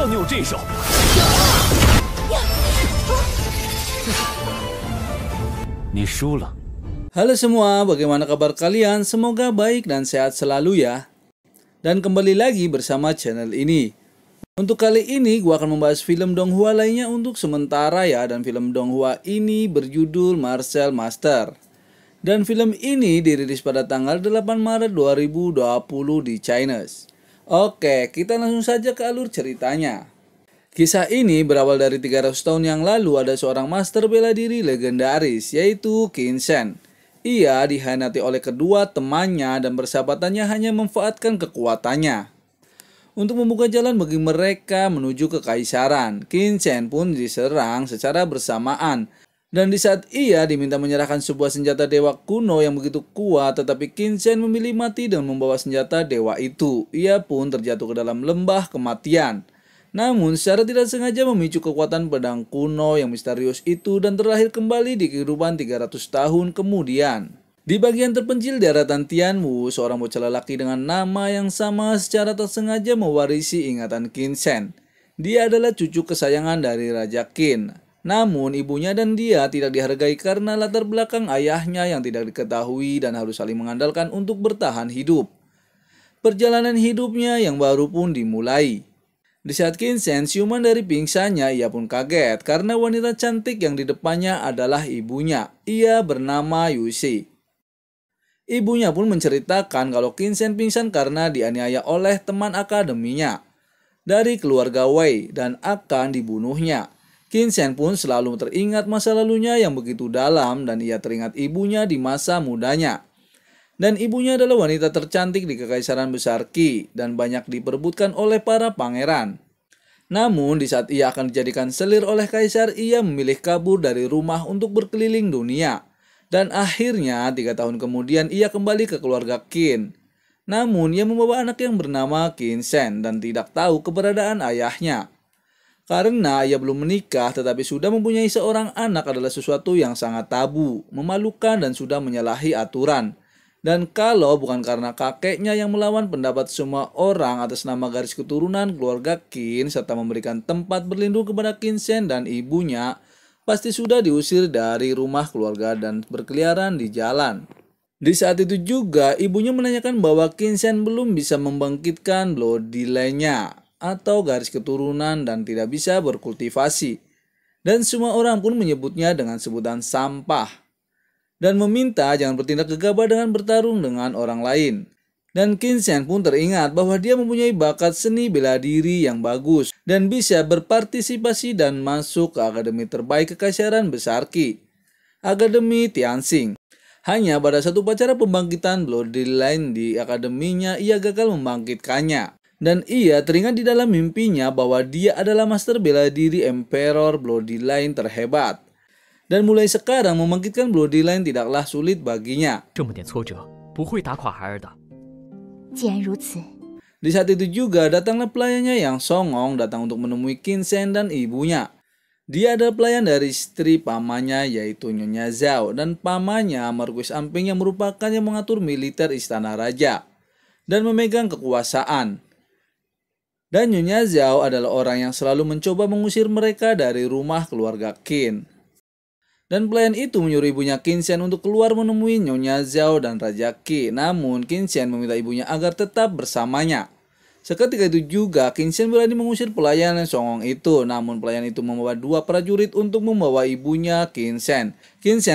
道你有这一手。你输了。Halo semua, bagaimana kabar kalian? Semoga baik dan sehat selalu ya. Dan kembali lagi bersama channel ini. Untuk kali ini gua akan membahas film Donghua lainnya untuk sementara ya dan film Donghua ini berjudul Marcel Master. Dan film ini dirilis pada tanggal 8 Maret 2020 di Chinese. Oke, kita langsung saja ke alur ceritanya. Kisah ini berawal dari 300 tahun yang lalu ada seorang master bela diri legendaris yaitu Kinsen. Ia dihanati oleh kedua temannya dan persahabatannya hanya memanfaatkan kekuatannya. Untuk membuka jalan bagi mereka menuju kekaisaran, Kinsen pun diserang secara bersamaan dan di saat ia diminta menyerahkan sebuah senjata dewa kuno yang begitu kuat, tetapi Kinsen memilih mati dengan membawa senjata dewa itu. Ia pun terjatuh ke dalam lembah kematian. Namun secara tidak sengaja memicu kekuatan pedang kuno yang misterius itu dan terlahir kembali di kehidupan 300 tahun kemudian. Di bagian terpencil daratan Tianwu, seorang bocah lelaki dengan nama yang sama secara tak sengaja mewarisi ingatan Kinsen. Dia adalah cucu kesayangan dari Raja Qin. Namun ibunya dan dia tidak dihargai karena latar belakang ayahnya yang tidak diketahui dan harus saling mengandalkan untuk bertahan hidup. Perjalanan hidupnya yang baru pun dimulai. Di saat Kinsen siuman dari pingsannya, ia pun kaget karena wanita cantik yang di depannya adalah ibunya. Ia bernama Yusi. Ibunya pun menceritakan kalau Kinsen pingsan karena dianiaya oleh teman akademinya dari keluarga Wei dan akan dibunuhnya. Kinsen pun selalu teringat masa lalunya yang begitu dalam dan ia teringat ibunya di masa mudanya. Dan ibunya adalah wanita tercantik di Kekaisaran Besar Qi dan banyak diperbutkan oleh para pangeran. Namun di saat ia akan dijadikan selir oleh kaisar, ia memilih kabur dari rumah untuk berkeliling dunia. Dan akhirnya tiga tahun kemudian ia kembali ke keluarga Qin. Namun ia membawa anak yang bernama Qin dan tidak tahu keberadaan ayahnya. Karena ia belum menikah tetapi sudah mempunyai seorang anak adalah sesuatu yang sangat tabu, memalukan dan sudah menyalahi aturan. Dan kalau bukan karena kakeknya yang melawan pendapat semua orang atas nama garis keturunan keluarga Kin serta memberikan tempat berlindung kepada Kinsen dan ibunya, pasti sudah diusir dari rumah keluarga dan berkeliaran di jalan. Di saat itu juga ibunya menanyakan bahwa Kinsen belum bisa membangkitkan Bloodline-nya atau garis keturunan dan tidak bisa berkultivasi. Dan semua orang pun menyebutnya dengan sebutan sampah. Dan meminta jangan bertindak gegabah dengan bertarung dengan orang lain. Dan Kinsen pun teringat bahwa dia mempunyai bakat seni bela diri yang bagus dan bisa berpartisipasi dan masuk ke Akademi Terbaik Kekaisaran Besar Ki, Akademi Tianxing. Hanya pada satu upacara pembangkitan Bloodline di akademinya ia gagal membangkitkannya. Dan ia teringat di dalam mimpinya bahwa dia adalah master bela diri Emperor Bloodline terhebat. Dan mulai sekarang membangkitkan Bloodline tidaklah sulit baginya. Di saat itu juga datanglah pelayannya yang songong datang untuk menemui Kinsen dan ibunya. Dia adalah pelayan dari istri pamannya yaitu Nyonya Zhao dan pamannya Marquis Amping yang merupakan yang mengatur militer istana raja dan memegang kekuasaan. Dan Nyonya Zhao adalah orang yang selalu mencoba mengusir mereka dari rumah keluarga Qin. Dan pelayan itu menyuruh ibunya Shen untuk keluar menemui Nyonya Zhao dan Raja Qi. Namun Shen meminta ibunya agar tetap bersamanya. Seketika itu juga Shen berani mengusir pelayan yang songong itu. Namun pelayan itu membawa dua prajurit untuk membawa ibunya Qin Shen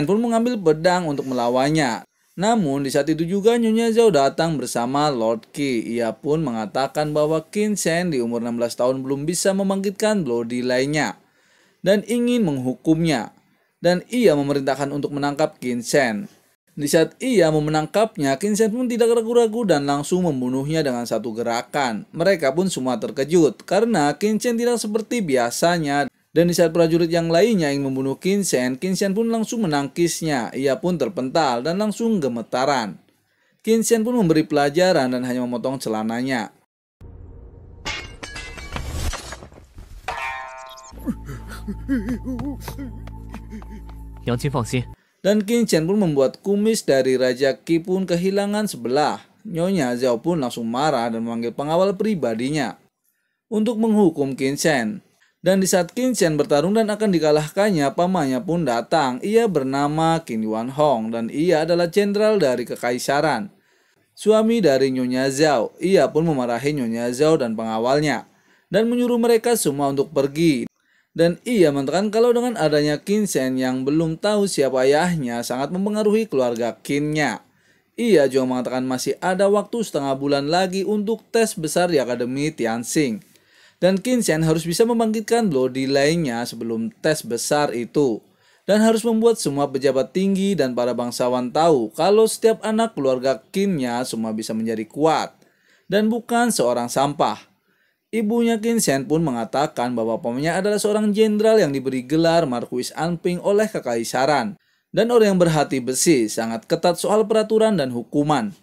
pun mengambil pedang untuk melawannya. Namun di saat itu juga Nyonya Zhao datang bersama Lord Qi. Ia pun mengatakan bahwa Qin Shen di umur 16 tahun belum bisa membangkitkan Bloody lainnya dan ingin menghukumnya. Dan ia memerintahkan untuk menangkap Qin Shen. Di saat ia memenangkapnya, Kinsen Qin Shen pun tidak ragu-ragu dan langsung membunuhnya dengan satu gerakan. Mereka pun semua terkejut karena Qin Shen tidak seperti biasanya dan di saat prajurit yang lainnya ingin membunuh Kinsen, Kinsen pun langsung menangkisnya. Ia pun terpental dan langsung gemetaran. Kinsen pun memberi pelajaran dan hanya memotong celananya. Qin Dan Kinsen pun membuat kumis dari Raja Qi pun kehilangan sebelah. Nyonya Zhao pun langsung marah dan memanggil pengawal pribadinya untuk menghukum Kinsen. Dan di saat Shen bertarung dan akan dikalahkannya, pamannya pun datang. Ia bernama Qin Yuan Hong dan ia adalah jenderal dari kekaisaran. Suami dari Nyonya Zhao, ia pun memarahi Nyonya Zhao dan pengawalnya dan menyuruh mereka semua untuk pergi. Dan ia menekan kalau dengan adanya Shen yang belum tahu siapa ayahnya sangat mempengaruhi keluarga Qinnya. Ia juga mengatakan masih ada waktu setengah bulan lagi untuk tes besar di Akademi Tianxing dan Kinsen harus bisa membangkitkan blow lainnya sebelum tes besar itu. Dan harus membuat semua pejabat tinggi dan para bangsawan tahu kalau setiap anak keluarga Kinnya semua bisa menjadi kuat. Dan bukan seorang sampah. Ibunya Kinsen pun mengatakan bahwa pamannya adalah seorang jenderal yang diberi gelar Marquis Anping oleh kekaisaran. Dan orang yang berhati besi sangat ketat soal peraturan dan hukuman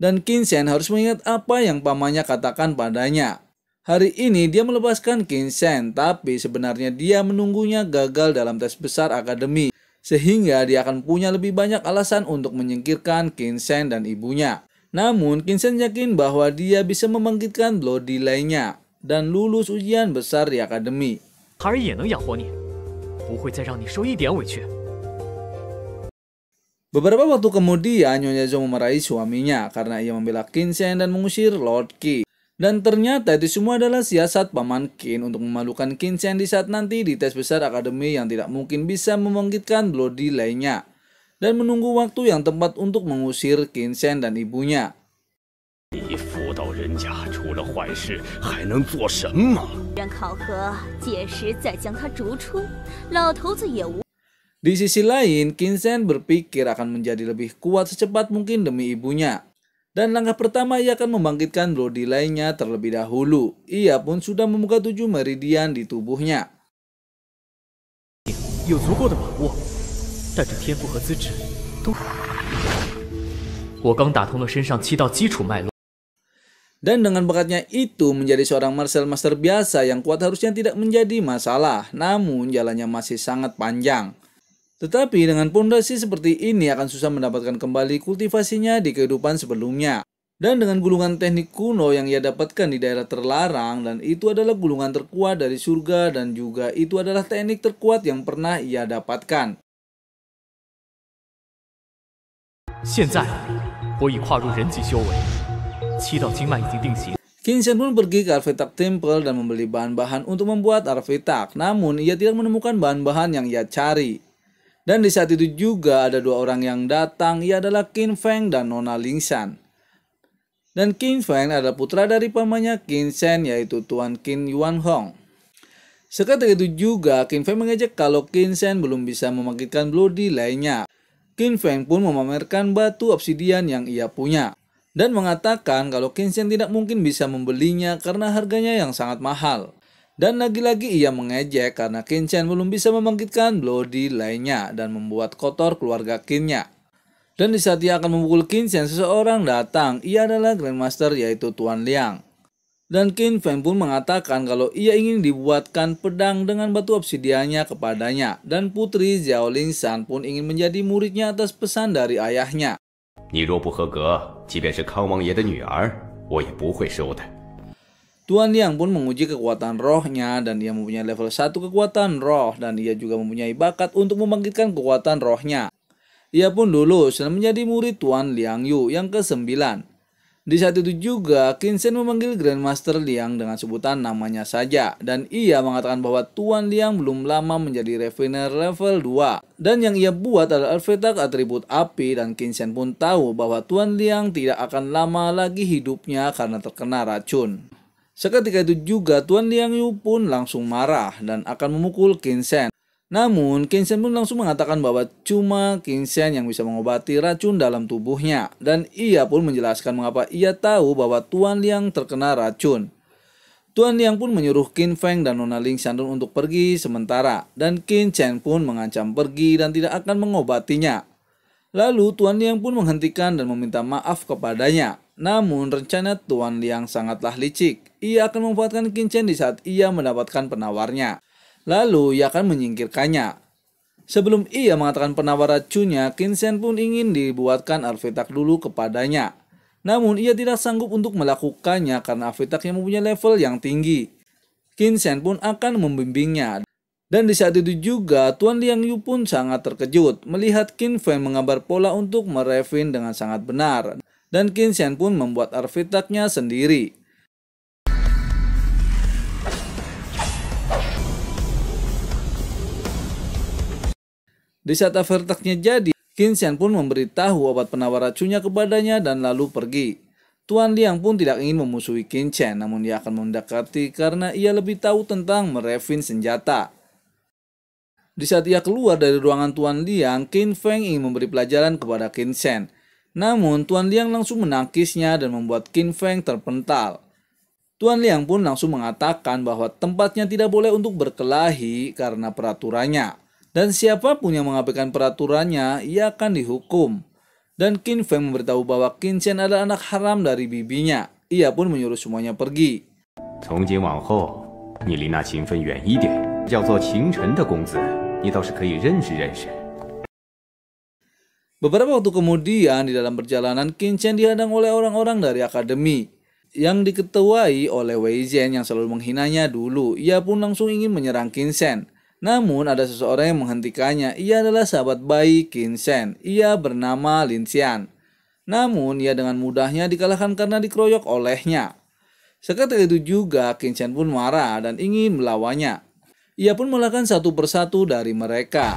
dan Kinsen harus mengingat apa yang pamannya katakan padanya. Hari ini dia melepaskan Kinsen, tapi sebenarnya dia menunggunya gagal dalam tes besar akademi, sehingga dia akan punya lebih banyak alasan untuk menyingkirkan Kinsen dan ibunya. Namun, Kinsen yakin bahwa dia bisa membangkitkan Bloody lainnya dan lulus ujian besar di akademi. Beberapa waktu kemudian, Nyonya Zhou memarahi suaminya karena ia membela Kinsen dan mengusir Lord Ki. Dan ternyata itu semua adalah siasat paman Kin untuk memalukan Kinsen di saat nanti di tes besar akademi yang tidak mungkin bisa membangkitkan Bloody lainnya. Dan menunggu waktu yang tepat untuk mengusir Kinsen dan ibunya. Di sisi lain, Kinsen berpikir akan menjadi lebih kuat secepat mungkin demi ibunya. Dan langkah pertama ia akan membangkitkan lodi lainnya terlebih dahulu. Ia pun sudah membuka tujuh meridian di tubuhnya. Dan dengan bakatnya itu menjadi seorang Marcel master biasa yang kuat harusnya tidak menjadi masalah. Namun jalannya masih sangat panjang. Tetapi dengan pondasi seperti ini akan susah mendapatkan kembali kultivasinya di kehidupan sebelumnya. Dan dengan gulungan teknik kuno yang ia dapatkan di daerah terlarang dan itu adalah gulungan terkuat dari surga dan juga itu adalah teknik terkuat yang pernah ia dapatkan. 现在，我已跨入人级修为，七道经脉已经定型。Kinshan pun pergi ke Arvitak Temple dan membeli bahan-bahan untuk membuat Arvitak, namun ia tidak menemukan bahan-bahan yang ia cari. Dan di saat itu juga ada dua orang yang datang, ia adalah Qin Feng dan Nona Ling San. Dan Qin Feng adalah putra dari pamannya Qin Shen yaitu Tuan Qin Yuan Hong. Seketika itu juga Qin Feng mengejek kalau Qin Shen belum bisa membangkitkan Bloody lainnya. Qin Feng pun memamerkan batu obsidian yang ia punya dan mengatakan kalau Qin Shen tidak mungkin bisa membelinya karena harganya yang sangat mahal. Dan lagi-lagi ia mengejek karena Kinchen belum bisa membangkitkan Bloody lainnya dan membuat kotor keluarga Kinnya. Dan di saat ia akan memukul Kinchen, seseorang datang. Ia adalah Grandmaster yaitu Tuan Liang. Dan Qin Feng pun mengatakan kalau ia ingin dibuatkan pedang dengan batu obsidiannya kepadanya. Dan putri Zhao Ling San pun ingin menjadi muridnya atas pesan dari ayahnya. tidak tidak 你若不合格，即便是康王爷的女儿，我也不会收的。Tuan Liang pun menguji kekuatan rohnya dan ia mempunyai level 1 kekuatan roh dan ia juga mempunyai bakat untuk membangkitkan kekuatan rohnya. Ia pun lulus dan menjadi murid Tuan Liang Yu yang ke-9. Di saat itu juga, Kinsen memanggil Grandmaster Liang dengan sebutan namanya saja dan ia mengatakan bahwa Tuan Liang belum lama menjadi Refiner level 2 dan yang ia buat adalah artefak atribut api dan Kinsen pun tahu bahwa Tuan Liang tidak akan lama lagi hidupnya karena terkena racun. Seketika itu juga Tuan Liang Yu pun langsung marah dan akan memukul Kinsen. Namun, Kinsen pun langsung mengatakan bahwa cuma Kinsen yang bisa mengobati racun dalam tubuhnya. Dan ia pun menjelaskan mengapa ia tahu bahwa Tuan Liang terkena racun. Tuan Liang pun menyuruh Qin Feng dan Nona Ling Shandong untuk pergi sementara. Dan Qin Chen pun mengancam pergi dan tidak akan mengobatinya. Lalu Tuan Liang pun menghentikan dan meminta maaf kepadanya. Namun rencana Tuan Liang sangatlah licik. Ia akan memanfaatkan Kincen di saat ia mendapatkan penawarnya. Lalu ia akan menyingkirkannya. Sebelum ia mengatakan penawar racunnya, Kinsen pun ingin dibuatkan Arvitak dulu kepadanya. Namun ia tidak sanggup untuk melakukannya karena Arvitak yang mempunyai level yang tinggi. Kinsen pun akan membimbingnya. Dan di saat itu juga, Tuan Liang Yu pun sangat terkejut melihat Qin Feng menggambar pola untuk merevin dengan sangat benar dan Shen pun membuat arfitaknya sendiri. Di saat arfitaknya jadi, Shen pun memberitahu obat penawar racunnya kepadanya dan lalu pergi. Tuan Liang pun tidak ingin memusuhi Shen, namun ia akan mendekati karena ia lebih tahu tentang merevin senjata. Di saat ia keluar dari ruangan Tuan Liang, Qin Feng ingin memberi pelajaran kepada Qin Shen. Namun Tuan Liang langsung menangkisnya dan membuat Qin Feng terpental. Tuan Liang pun langsung mengatakan bahwa tempatnya tidak boleh untuk berkelahi karena peraturannya. Dan siapapun yang mengabaikan peraturannya, ia akan dihukum. Dan Qin Feng memberitahu bahwa Qin Shen adalah anak haram dari bibinya. Ia pun menyuruh semuanya pergi. Dari sekarang, 从今往后，你离那秦风远一点。叫做秦晨的公子，你倒是可以认识认识。Beberapa waktu kemudian di dalam perjalanan Qin Chen dihadang oleh orang-orang dari akademi yang diketuai oleh Wei Zhen yang selalu menghinanya dulu. Ia pun langsung ingin menyerang Qin Chen. Namun ada seseorang yang menghentikannya. Ia adalah sahabat baik Qin Chen. Ia bernama Lin Xian. Namun ia dengan mudahnya dikalahkan karena dikeroyok olehnya. Seketika itu juga Qin Chen pun marah dan ingin melawannya. Ia pun melakukan satu persatu dari mereka.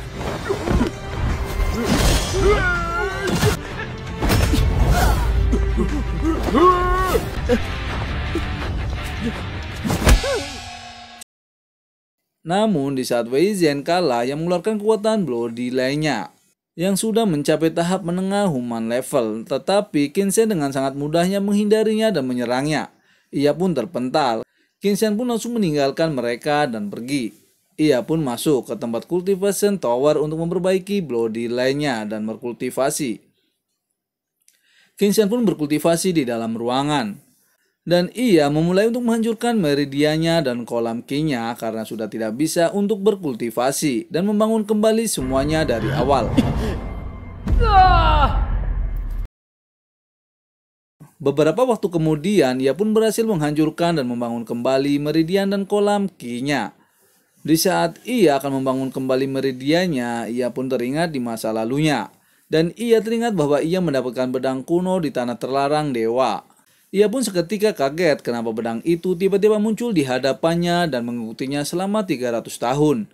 Namun di saat Wei Zhen kalah yang mengeluarkan kekuatan Blow lainnya. nya yang sudah mencapai tahap menengah human level, tetapi Kinsen dengan sangat mudahnya menghindarinya dan menyerangnya. Ia pun terpental. Kinsen pun langsung meninggalkan mereka dan pergi. Ia pun masuk ke tempat cultivation tower untuk memperbaiki blow lainnya nya dan berkultivasi. Vincent pun berkultivasi di dalam ruangan. Dan ia memulai untuk menghancurkan meridiannya dan kolam kinya karena sudah tidak bisa untuk berkultivasi dan membangun kembali semuanya dari awal. Beberapa waktu kemudian, ia pun berhasil menghancurkan dan membangun kembali meridian dan kolam kinya. Di saat ia akan membangun kembali meridiannya, ia pun teringat di masa lalunya dan ia teringat bahwa ia mendapatkan pedang kuno di tanah terlarang dewa. Ia pun seketika kaget kenapa pedang itu tiba-tiba muncul di hadapannya dan mengikutinya selama 300 tahun.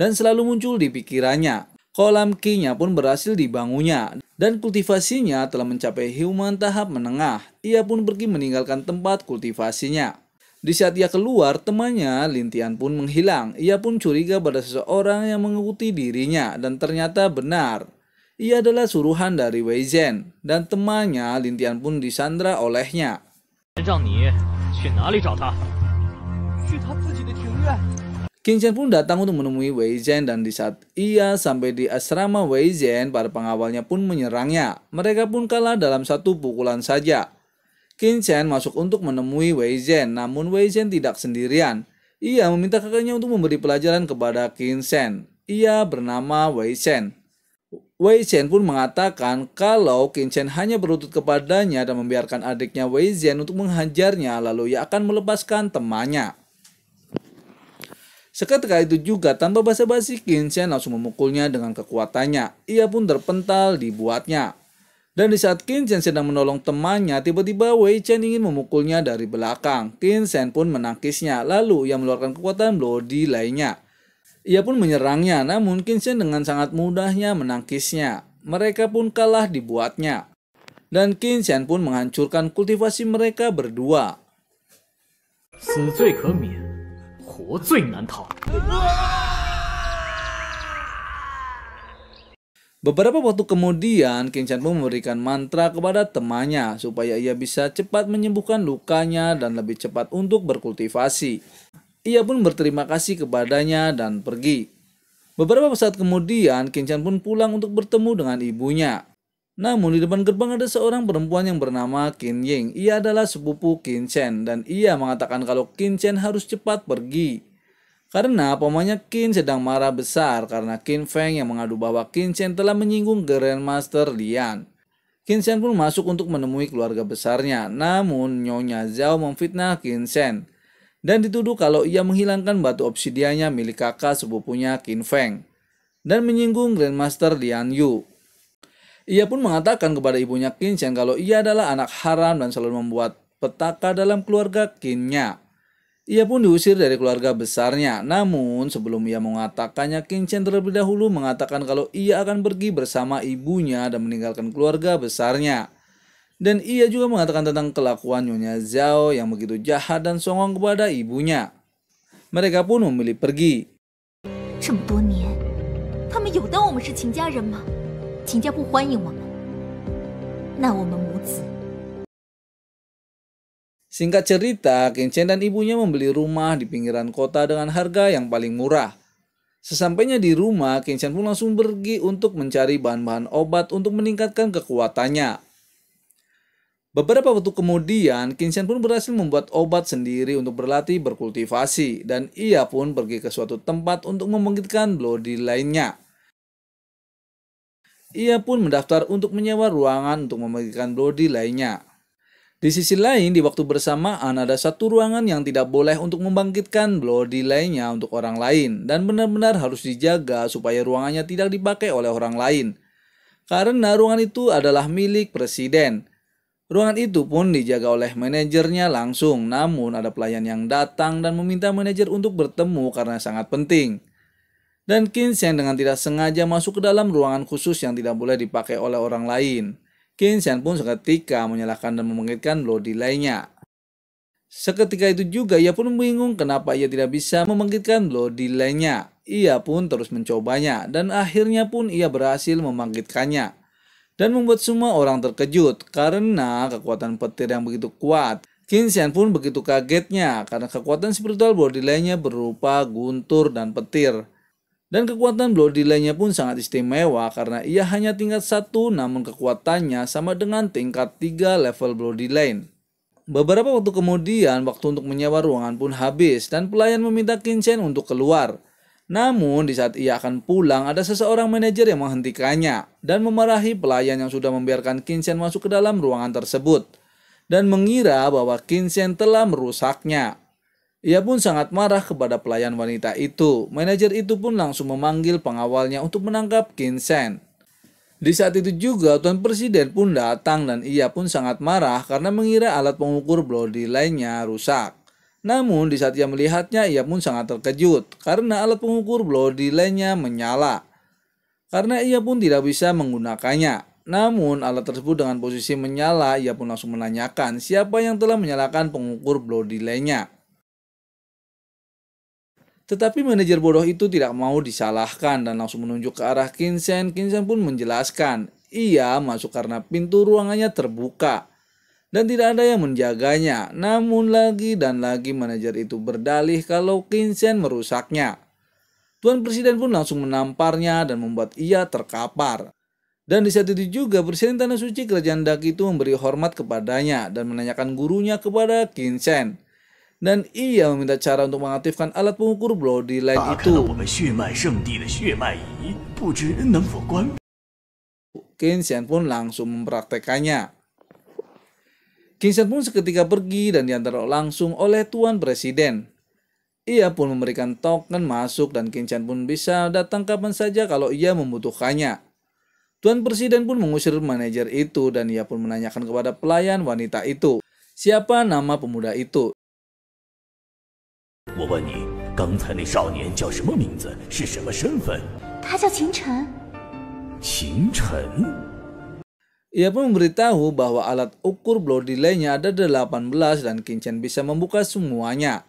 Dan selalu muncul di pikirannya. Kolam kinya pun berhasil dibangunnya dan kultivasinya telah mencapai human tahap menengah. Ia pun pergi meninggalkan tempat kultivasinya. Di saat ia keluar, temannya Lintian pun menghilang. Ia pun curiga pada seseorang yang mengikuti dirinya dan ternyata benar. Ia adalah suruhan dari Wei Zhen, dan temannya Lin Tian pun disandra olehnya. Qin Shen pun datang untuk menemui Wei Zhen dan di saat ia sampai di asrama Wei Zhen, para pengawalnya pun menyerangnya. Mereka pun kalah dalam satu pukulan saja. Qin Shen masuk untuk menemui Wei Zhen, namun Wei Zhen tidak sendirian. Ia meminta kakaknya untuk memberi pelajaran kepada Qin Shen. Ia bernama Wei Zhen. Wei Chen pun mengatakan kalau Qin Chen hanya berlutut kepadanya dan membiarkan adiknya Wei Zhen untuk menghajarnya lalu ia akan melepaskan temannya. Seketika itu juga tanpa basa-basi Qin Chen langsung memukulnya dengan kekuatannya. Ia pun terpental dibuatnya. Dan di saat Qin Chen sedang menolong temannya, tiba-tiba Wei Chen ingin memukulnya dari belakang. Qin Chen pun menangkisnya, lalu ia mengeluarkan kekuatan bloody lainnya. Ia pun menyerangnya, namun Kinshin dengan sangat mudahnya menangkisnya. Mereka pun kalah dibuatnya. Dan Kinshin pun menghancurkan kultivasi mereka berdua. Beberapa waktu kemudian, Kinshin pun memberikan mantra kepada temannya supaya ia bisa cepat menyembuhkan lukanya dan lebih cepat untuk berkultivasi. Ia pun berterima kasih kepadanya dan pergi. Beberapa saat kemudian, Kinchan pun pulang untuk bertemu dengan ibunya. Namun di depan gerbang ada seorang perempuan yang bernama Qin Ying. Ia adalah sepupu Qin Chen dan ia mengatakan kalau Qin Chen harus cepat pergi. Karena pamannya Qin sedang marah besar karena Qin Feng yang mengadu bahwa Qin Chen telah menyinggung Grandmaster Lian. Qin Chen pun masuk untuk menemui keluarga besarnya. Namun Nyonya Zhao memfitnah Qin Chen dan dituduh kalau ia menghilangkan batu obsidiannya milik kakak sepupunya Qin Feng dan menyinggung Grandmaster Lian Yu. Ia pun mengatakan kepada ibunya Qin Chen kalau ia adalah anak haram dan selalu membuat petaka dalam keluarga Qinnya. Ia pun diusir dari keluarga besarnya. Namun, sebelum ia mengatakannya, Qin Chen terlebih dahulu mengatakan kalau ia akan pergi bersama ibunya dan meninggalkan keluarga besarnya. Dan ia juga mengatakan tentang kelakuan Nyonya Zhao yang begitu jahat dan songong kepada ibunya. Mereka pun memilih pergi. Nah, Singkat cerita, Kenshin dan ibunya membeli rumah di pinggiran kota dengan harga yang paling murah. Sesampainya di rumah, Kenshin pun langsung pergi untuk mencari bahan-bahan obat untuk meningkatkan kekuatannya. Beberapa waktu kemudian, Kinsen pun berhasil membuat obat sendiri untuk berlatih berkultivasi, dan ia pun pergi ke suatu tempat untuk membangkitkan Blody lainnya. Ia pun mendaftar untuk menyewa ruangan untuk membangkitkan Blody lainnya. Di sisi lain, di waktu bersamaan ada satu ruangan yang tidak boleh untuk membangkitkan Blody lainnya untuk orang lain, dan benar-benar harus dijaga supaya ruangannya tidak dipakai oleh orang lain. Karena ruangan itu adalah milik presiden, Ruangan itu pun dijaga oleh manajernya langsung, namun ada pelayan yang datang dan meminta manajer untuk bertemu karena sangat penting. Dan Kinsen dengan tidak sengaja masuk ke dalam ruangan khusus yang tidak boleh dipakai oleh orang lain. Kinsen pun seketika menyalahkan dan membangkitkan Lodi lainnya. Seketika itu juga ia pun bingung kenapa ia tidak bisa membangkitkan Lodi lainnya. Ia pun terus mencobanya dan akhirnya pun ia berhasil membangkitkannya dan membuat semua orang terkejut karena kekuatan petir yang begitu kuat. Kinsian pun begitu kagetnya karena kekuatan spiritual blow delay-nya berupa guntur dan petir. Dan kekuatan blow nya pun sangat istimewa karena ia hanya tingkat satu, namun kekuatannya sama dengan tingkat 3 level blow Beberapa waktu kemudian, waktu untuk menyewa ruangan pun habis dan pelayan meminta Kinsen untuk keluar. Namun, di saat ia akan pulang, ada seseorang manajer yang menghentikannya dan memarahi pelayan yang sudah membiarkan Kinsen masuk ke dalam ruangan tersebut dan mengira bahwa Kinsen telah merusaknya. Ia pun sangat marah kepada pelayan wanita itu. Manajer itu pun langsung memanggil pengawalnya untuk menangkap Kinsen. Di saat itu juga Tuan Presiden pun datang dan ia pun sangat marah karena mengira alat pengukur bloody lainnya rusak. Namun di saat ia melihatnya ia pun sangat terkejut karena alat pengukur bloodline-nya menyala. Karena ia pun tidak bisa menggunakannya. Namun alat tersebut dengan posisi menyala ia pun langsung menanyakan siapa yang telah menyalakan pengukur bloodline-nya. Tetapi manajer bodoh itu tidak mau disalahkan dan langsung menunjuk ke arah Kinsen. Kinsen pun menjelaskan, ia masuk karena pintu ruangannya terbuka dan tidak ada yang menjaganya. Namun lagi dan lagi manajer itu berdalih kalau Kinsen merusaknya. Tuan Presiden pun langsung menamparnya dan membuat ia terkapar. Dan di saat itu juga Presiden Tanah Suci Kerajaan Dak itu memberi hormat kepadanya dan menanyakan gurunya kepada Kinsen. Dan ia meminta cara untuk mengaktifkan alat pengukur bloody line itu. Kinsen pun langsung mempraktekannya. Kinsen pun seketika pergi dan diantar langsung oleh Tuan Presiden. Ia pun memberikan token masuk dan Kinsen pun bisa datang kapan saja kalau ia membutuhkannya. Tuan Presiden pun mengusir manajer itu dan ia pun menanyakan kepada pelayan wanita itu, siapa nama pemuda itu. 我问你，刚才那少年叫什么名字？是什么身份？他叫秦晨。秦晨。ia pun memberitahu bahwa alat ukur blow delay-nya ada 18 dan Kinsen bisa membuka semuanya.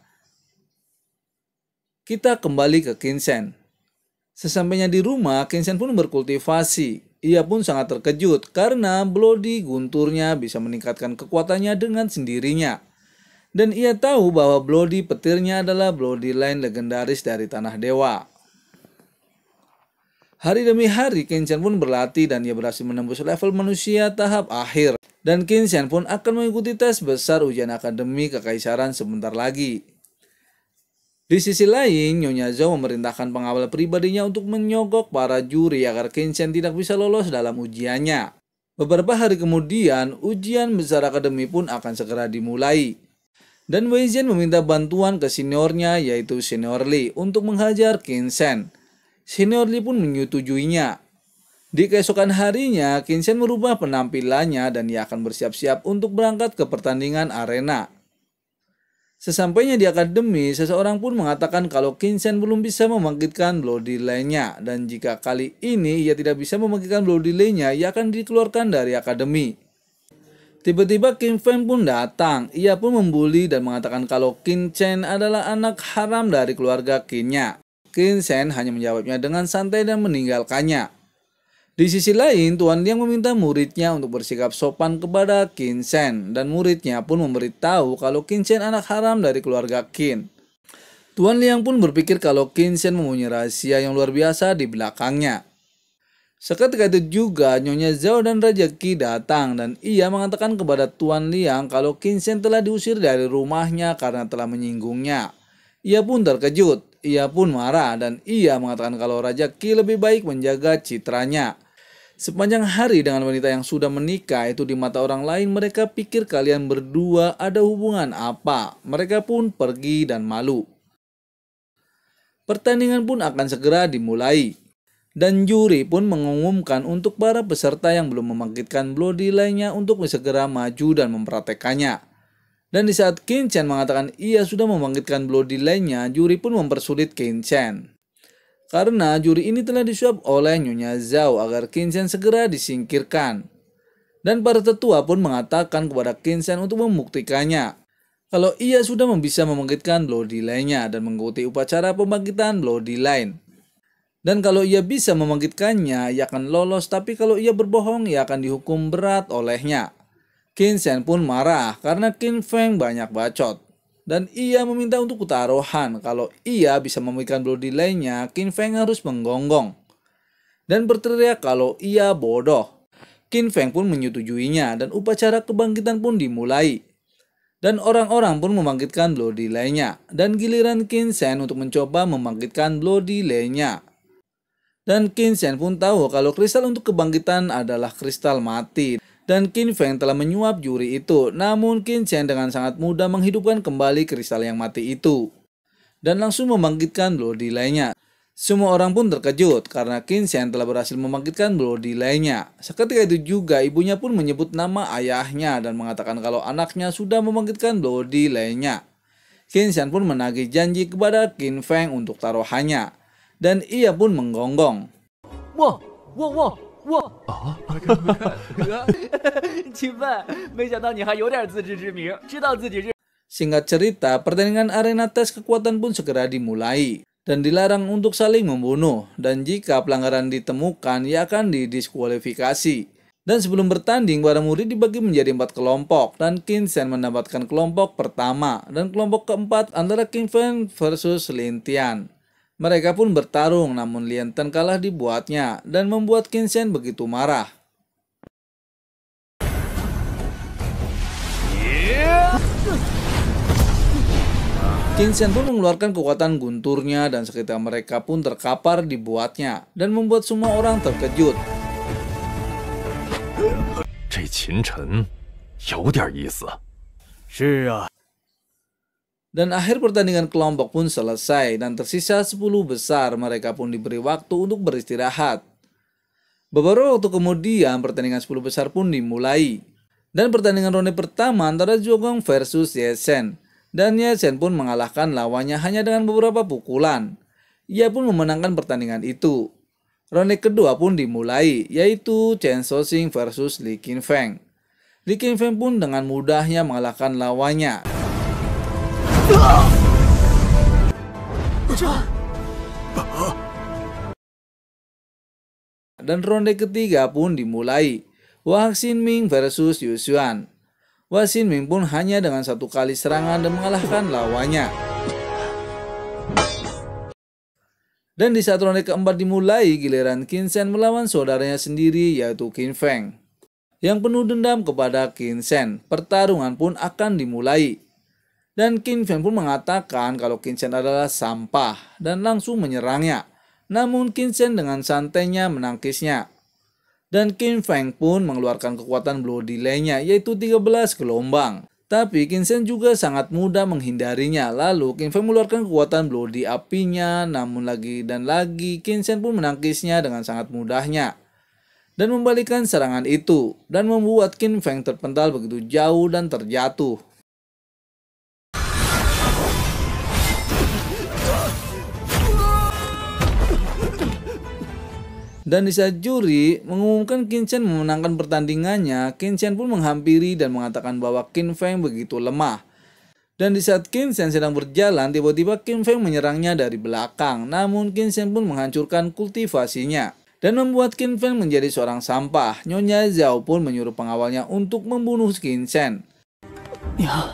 Kita kembali ke Kinsen. Sesampainya di rumah, Kinsen pun berkultivasi. Ia pun sangat terkejut karena Bloody gunturnya bisa meningkatkan kekuatannya dengan sendirinya. Dan ia tahu bahwa Bloody petirnya adalah Bloody Line legendaris dari Tanah Dewa. Hari demi hari, Kenshin pun berlatih dan ia berhasil menembus level manusia tahap akhir. Dan Kenshin pun akan mengikuti tes besar ujian akademi kekaisaran sebentar lagi. Di sisi lain, Nyonya Zhao memerintahkan pengawal pribadinya untuk menyogok para juri agar Kenshin tidak bisa lolos dalam ujiannya. Beberapa hari kemudian, ujian besar akademi pun akan segera dimulai. Dan Wei Zhen meminta bantuan ke seniornya yaitu senior Li untuk menghajar Kenshin. Lee pun menyetujuinya. Di keesokan harinya, Kinsen merubah penampilannya dan ia akan bersiap-siap untuk berangkat ke pertandingan arena. Sesampainya di akademi, seseorang pun mengatakan kalau Kinsen belum bisa membangkitkan blow delay-nya dan jika kali ini ia tidak bisa membangkitkan blow delay-nya, ia akan dikeluarkan dari akademi. Tiba-tiba Kim Fan pun datang. Ia pun membuli dan mengatakan kalau Kinsen adalah anak haram dari keluarga Kinnya. Kinsen hanya menjawabnya dengan santai dan meninggalkannya. Di sisi lain, Tuan Liang meminta muridnya untuk bersikap sopan kepada Kinsen dan muridnya pun memberitahu kalau Kinsen anak haram dari keluarga Kin. Tuan Liang pun berpikir kalau Kinsen mempunyai rahasia yang luar biasa di belakangnya. Seketika itu juga Nyonya Zhao dan Raja Qi datang dan ia mengatakan kepada Tuan Liang kalau Kinsen telah diusir dari rumahnya karena telah menyinggungnya. Ia pun terkejut ia pun marah dan ia mengatakan kalau Raja Ki lebih baik menjaga citranya. Sepanjang hari dengan wanita yang sudah menikah itu di mata orang lain mereka pikir kalian berdua ada hubungan apa. Mereka pun pergi dan malu. Pertandingan pun akan segera dimulai. Dan juri pun mengumumkan untuk para peserta yang belum membangkitkan blow untuk segera maju dan mempraktekannya. Dan di saat Kin Chen mengatakan ia sudah membangkitkan Bloody nya juri pun mempersulit Kin Chen. Karena juri ini telah disuap oleh Nyonya Zhao agar Kin Chen segera disingkirkan. Dan para tetua pun mengatakan kepada Kin Chen untuk membuktikannya. Kalau ia sudah bisa membangkitkan Bloody nya dan mengikuti upacara pembangkitan Bloody Line. Dan kalau ia bisa membangkitkannya, ia akan lolos, tapi kalau ia berbohong, ia akan dihukum berat olehnya. Kinsen pun marah karena Qin Feng banyak bacot. Dan ia meminta untuk kutaruhan kalau ia bisa memberikan blue delay-nya, Qin Feng harus menggonggong. Dan berteriak kalau ia bodoh. Qin Feng pun menyetujuinya dan upacara kebangkitan pun dimulai. Dan orang-orang pun membangkitkan blue delay-nya. Dan giliran Qin Sen untuk mencoba membangkitkan blue delay-nya. Dan Qin Sen pun tahu kalau kristal untuk kebangkitan adalah kristal mati dan Qin Feng telah menyuap juri itu. Namun Qin Shen dengan sangat mudah menghidupkan kembali kristal yang mati itu dan langsung membangkitkan blow delay-nya. Semua orang pun terkejut karena Qin Shen telah berhasil membangkitkan blow delay-nya. Seketika itu juga ibunya pun menyebut nama ayahnya dan mengatakan kalau anaknya sudah membangkitkan blow delay-nya. Qin Shen pun menagih janji kepada Qin Feng untuk taruhannya dan ia pun menggonggong. Wah, wah, wah, Singkat cerita, pertandingan arena tes kekuatan pun segera dimulai dan dilarang untuk saling membunuh dan jika pelanggaran ditemukan ia akan didiskualifikasi. Dan sebelum bertanding, para murid dibagi menjadi empat kelompok dan Kinsen mendapatkan kelompok pertama dan kelompok keempat antara Kinfen versus Lintian. Mereka pun bertarung namun Lienten kalah dibuatnya dan membuat Kinsen begitu marah. Kinsen pun mengeluarkan kekuatan gunturnya dan sekitar mereka pun terkapar dibuatnya dan membuat semua orang terkejut. Dan akhir pertandingan kelompok pun selesai dan tersisa 10 besar mereka pun diberi waktu untuk beristirahat. Beberapa waktu kemudian pertandingan 10 besar pun dimulai. Dan pertandingan ronde pertama antara Jogong versus Yesen. Dan Yesen pun mengalahkan lawannya hanya dengan beberapa pukulan. Ia pun memenangkan pertandingan itu. Ronde kedua pun dimulai, yaitu Chen Shoxing versus Li Qinfeng. Li Qinfeng pun dengan mudahnya mengalahkan lawannya. Dan ronde ketiga pun dimulai. Wang Ming versus Yu Xuan. Wang Xinming pun hanya dengan satu kali serangan dan mengalahkan lawannya. Dan di saat ronde keempat dimulai, giliran Kinsen melawan saudaranya sendiri yaitu Qin Feng. Yang penuh dendam kepada Kinsen, pertarungan pun akan dimulai. Dan Qin Fan pun mengatakan kalau Qin adalah sampah dan langsung menyerangnya. Namun Qin dengan santainya menangkisnya. Dan Kim Feng pun mengeluarkan kekuatan blow delay-nya yaitu 13 gelombang. Tapi Qin juga sangat mudah menghindarinya. Lalu Kim Feng mengeluarkan kekuatan blow di apinya namun lagi dan lagi Qin pun menangkisnya dengan sangat mudahnya dan membalikan serangan itu dan membuat Kim Feng terpental begitu jauh dan terjatuh. Dan di saat juri mengumumkan Kinchen memenangkan pertandingannya, Kinchen pun menghampiri dan mengatakan bahwa Qin Feng begitu lemah. Dan di saat Kinchen sedang berjalan, tiba-tiba Qin Feng menyerangnya dari belakang. Namun Kinchen pun menghancurkan kultivasinya dan membuat Qin Feng menjadi seorang sampah. Nyonya Zhao pun menyuruh pengawalnya untuk membunuh Kinchen. Ya,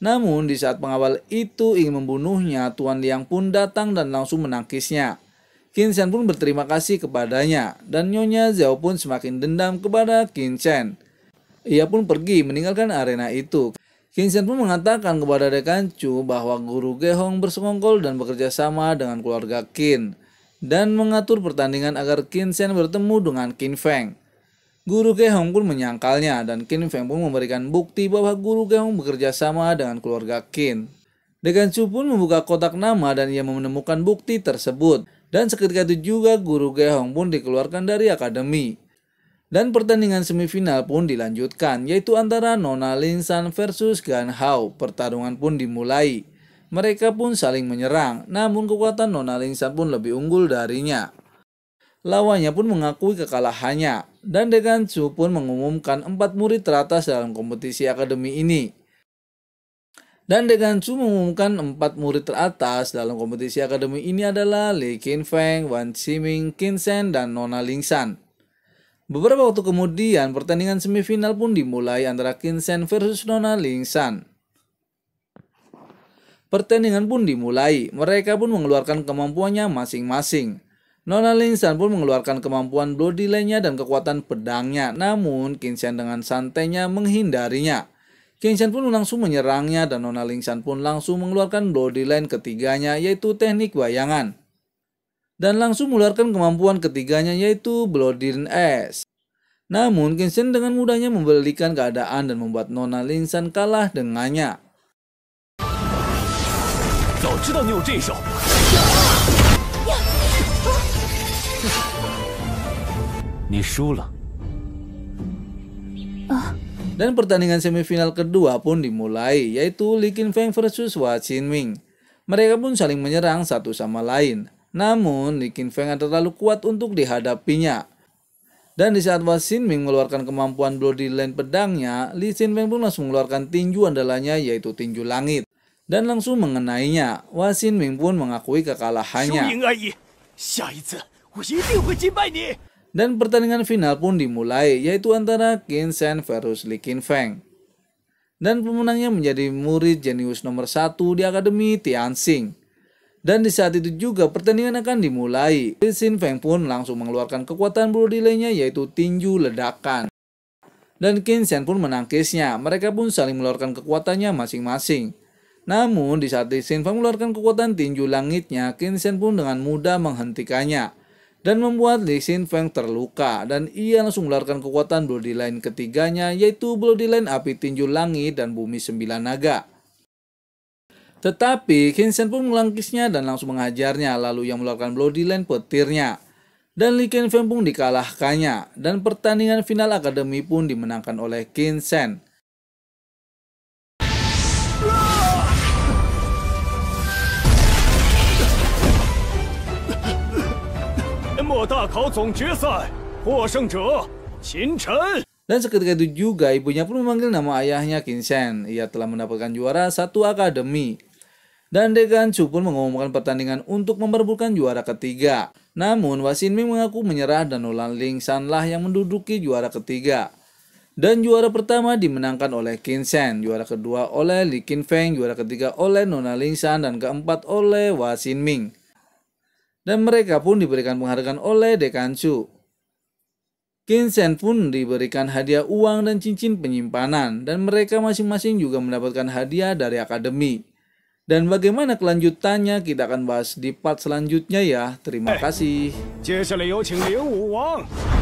namun di saat pengawal itu ingin membunuhnya, Tuan Liang pun datang dan langsung menangkisnya. Kinsen pun berterima kasih kepadanya dan Nyonya Zhao pun semakin dendam kepada Kinsen. Ia pun pergi meninggalkan arena itu. Kinsen pun mengatakan kepada Chu bahwa Guru Ge Hong bersekongkol dan bekerja sama dengan keluarga Qin, dan mengatur pertandingan agar Kinsen bertemu dengan Qin Feng. Guru Gehong pun menyangkalnya dan Kin Feng pun memberikan bukti bahwa Guru Gehong bekerja sama dengan keluarga Kin. Degan Chu pun membuka kotak nama dan ia menemukan bukti tersebut. Dan seketika itu juga Guru Gehong pun dikeluarkan dari akademi. Dan pertandingan semifinal pun dilanjutkan, yaitu antara Nona Linsan versus Gan Hao. Pertarungan pun dimulai. Mereka pun saling menyerang, namun kekuatan Nona Linsan pun lebih unggul darinya. Lawannya pun mengakui kekalahannya dan Degansu pun mengumumkan empat murid teratas dalam kompetisi akademi ini. Dan Su mengumumkan empat murid teratas dalam kompetisi akademi ini adalah Li Qinfeng, Wan Ximing, Qinsen, dan Nona Ling San. Beberapa waktu kemudian, pertandingan semifinal pun dimulai antara Qinsen versus Nona Ling San. Pertandingan pun dimulai, mereka pun mengeluarkan kemampuannya masing-masing. Nona Linsan pun mengeluarkan kemampuan bloodline Delay-nya dan kekuatan pedangnya, namun Kinshan dengan santainya menghindarinya. Kinshan pun langsung menyerangnya dan Nona Linsan pun langsung mengeluarkan Bloodline Delay ketiganya yaitu teknik bayangan. Dan langsung mengeluarkan kemampuan ketiganya yaitu Bloodline S. Namun Kinshan dengan mudahnya membalikan keadaan dan membuat Nona Linsan kalah dengannya. Ah. Dan pertandingan semifinal kedua pun dimulai, yaitu Li Qingfeng versus Hua Qinming. Mereka pun saling menyerang satu sama lain. Namun, Li Qingfeng terlalu kuat untuk dihadapinya. Dan di saat Hua Qinming mengeluarkan kemampuan Bloody Land pedangnya, Li Qingfeng pun langsung mengeluarkan tinju andalannya yaitu tinju langit. Dan langsung mengenainya, Hua Qinming pun mengakui kekalahannya. Dan pertandingan final pun dimulai, yaitu antara Qin versus Li Qingfeng. Dan pemenangnya menjadi murid jenius nomor satu di Akademi Tianxing. Dan di saat itu juga pertandingan akan dimulai. Li Feng pun langsung mengeluarkan kekuatan bulu duri-nya, yaitu tinju ledakan. Dan Qin pun menangkisnya, mereka pun saling mengeluarkan kekuatannya masing-masing. Namun, di saat Li Qingfeng mengeluarkan kekuatan tinju langitnya, Qin pun dengan mudah menghentikannya dan membuat Li Xin Feng terluka dan ia langsung mengeluarkan kekuatan Bloody Line ketiganya yaitu Bloody Line api tinju langit dan bumi sembilan naga. Tetapi Kinsen pun melangkisnya dan langsung menghajarnya lalu yang melakukan Bloody Line petirnya. Dan Li Feng pun dikalahkannya dan pertandingan final akademi pun dimenangkan oleh Kinsen. 大考总决赛，获胜者秦晨。Dan seketika itu juga ibunya pun memanggil nama ayahnya Kinsen. Ia telah mendapatkan juara satu akademi. Dan Degan Chu pun mengumumkan pertandingan untuk memperbutkan juara ketiga. Namun Wasin Ming mengaku menyerah dan Nolan Ling Sanlah yang menduduki juara ketiga. Dan juara pertama dimenangkan oleh Kinsen, juara kedua oleh Li Qin Feng, juara ketiga oleh Nona Ling San, dan keempat oleh Wasin Ming. Dan mereka pun diberikan penghargaan oleh Dekan Chu. Kinsen pun diberikan hadiah uang dan cincin penyimpanan, dan mereka masing-masing juga mendapatkan hadiah dari akademi. Dan bagaimana kelanjutannya kita akan bahas di part selanjutnya ya. Terima eh, kasih. Hey,